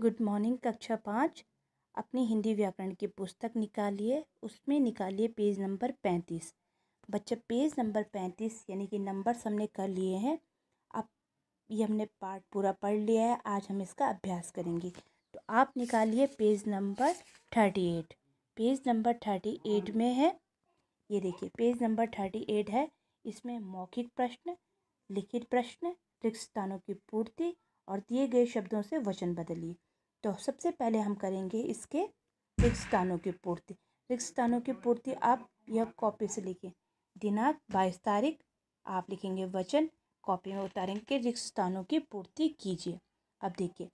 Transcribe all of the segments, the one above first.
good morning कक्षा पाँच अपनी हिंदी व्याकरण की पुस्तक निकालिए उसमें निकालिए पेज नंबर पैंतीस बच्चा पेज नंबर पैंतीस यानी कि नंबर्स हमने कर लिए हैं अब ये हमने पार्ट पूरा पढ़ लिया है आज हम इसका अभ्यास करेंगे तो आप निकालिए page number thirty eight page number thirty eight में है ये देखिए पेज नंबर थर्टी एट है इसमें मौखिक प्रश्न लिखित प्रश्न स्थानों की पूर्ति और दिए गए शब्दों से वचन बदलिए तो सबसे पहले हम करेंगे इसके रिक्स तानों की पूर्ति रिक्स तानों की पूर्ति आप यह कॉपी से लिखिए दिनांक बाईस तारीख आप लिखेंगे वचन कॉपी में उतारेंगे रिक्स तानों की पूर्ति कीजिए अब देखिए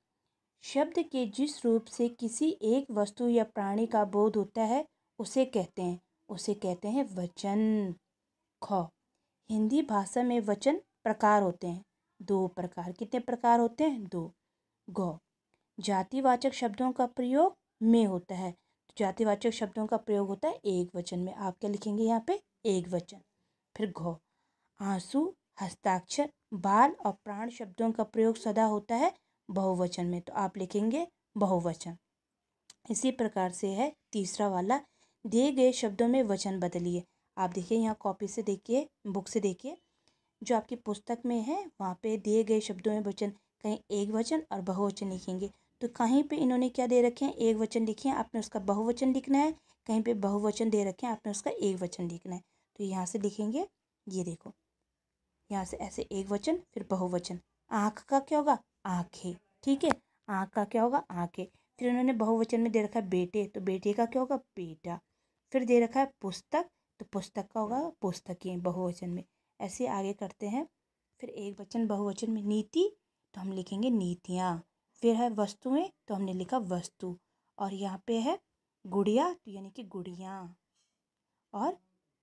शब्द के जिस रूप से किसी एक वस्तु या प्राणी का बोध होता है उसे कहते हैं उसे कहते हैं वचन ख हिंदी भाषा में वचन प्रकार होते हैं दो प्रकार कितने प्रकार होते हैं दो गौ जातिवाचक शब्दों का प्रयोग में होता है तो जातिवाचक शब्दों का प्रयोग होता है एक वचन में आप क्या लिखेंगे यहाँ पे एक वचन फिर गौ आंसू हस्ताक्षर बाल और प्राण शब्दों का प्रयोग सदा होता है बहुवचन में तो आप लिखेंगे बहुवचन इसी प्रकार से है तीसरा वाला दिए गए शब्दों में वचन बदलिए आप देखिए यहाँ कॉपी से देखिए बुक से देखिए जो आपकी पुस्तक में है वहाँ पे दिए गए शब्दों में वचन कहीं एक वचन और बहुवचन लिखेंगे तो कहीं पे इन्होंने क्या दे रखे हैं एक वचन लिखे हैं आपने उसका बहुवचन लिखना है कहीं पे बहुवचन दे रखे हैं आपने उसका एक वचन लिखना है तो यहाँ से लिखेंगे ये देखो यहाँ से ऐसे एक वचन फिर बहुवचन आँख का क्या होगा आँखें ठीक है आँख का क्या होगा आँखें फिर उन्होंने बहुवचन में दे रखा है बेटे तो बेटे का क्या होगा बेटा फिर दे रखा है पुस्तक तो पुस्तक का होगा पुस्तकें बहुवचन में ऐसे आगे करते हैं फिर एक वचन बहुवचन में नीति तो हम लिखेंगे नीतियाँ फिर है वस्तुएं तो हमने लिखा वस्तु और यहाँ पे है गुड़िया तो यानी कि गुड़ियाँ और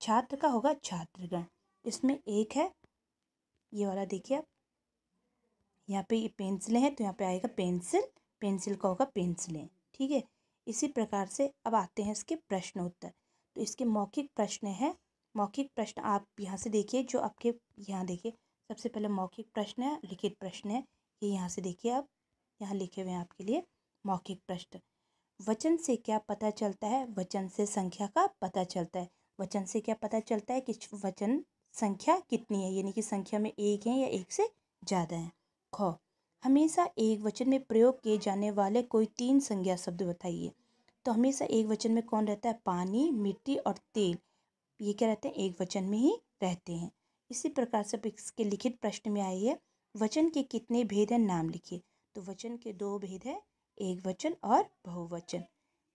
छात्र का होगा छात्रगण इसमें एक है ये वाला देखिए आप यहाँ पे ये पेंसिलें हैं तो यहाँ पे आएगा पेंसिल पेंसिल का होगा पेंसिलें ठीक है इसी प्रकार से अब आते हैं इसके प्रश्नोत्तर तो इसके मौखिक प्रश्न हैं मौखिक प्रश्न आप यहाँ से देखिए जो आपके यहाँ देखिए सबसे पहले मौखिक प्रश्न है लिखित प्रश्न है ये यहाँ से देखिए आप यहाँ लिखे हुए हैं आपके लिए मौखिक प्रश्न वचन से क्या पता चलता है वचन से संख्या का पता चलता है वचन से क्या पता चलता है कि वचन संख्या कितनी है यानी कि संख्या में एक है या एक से ज़्यादा है ख हमेशा एक वचन में प्रयोग किए जाने वाले कोई तीन संज्ञा शब्द बताइए तो हमेशा एक वचन में कौन रहता है पानी मिट्टी और तेल ये क्या रहते हैं एक वचन में ही रहते हैं इसी प्रकार से इसके लिखित प्रश्न में आई है वचन के कितने भेद हैं नाम लिखिए तो वचन के दो भेद हैं एक वचन और बहुवचन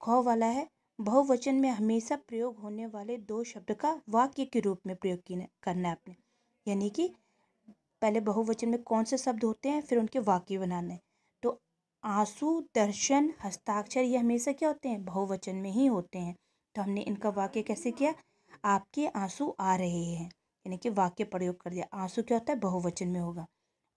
ख वाला है बहुवचन में हमेशा प्रयोग होने वाले दो शब्द का वाक्य के रूप में प्रयोग करना है आपने यानी कि पहले बहुवचन में कौन से शब्द होते हैं फिर उनके वाक्य बनाना है तो आंसू दर्शन हस्ताक्षर ये हमेशा क्या होते हैं बहुवचन में ही होते हैं तो हमने इनका वाक्य कैसे किया आपके आंसू आ रहे हैं यानी कि वाक्य प्रयोग कर दिया आंसू क्या होता है बहुवचन में होगा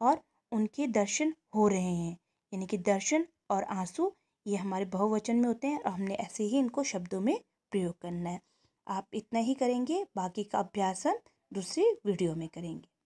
और उनके दर्शन हो रहे हैं यानी कि दर्शन और आंसू ये हमारे बहुवचन में होते हैं और हमने ऐसे ही इनको शब्दों में प्रयोग करना है आप इतना ही करेंगे बाकी का अभ्यासन दूसरी वीडियो में करेंगे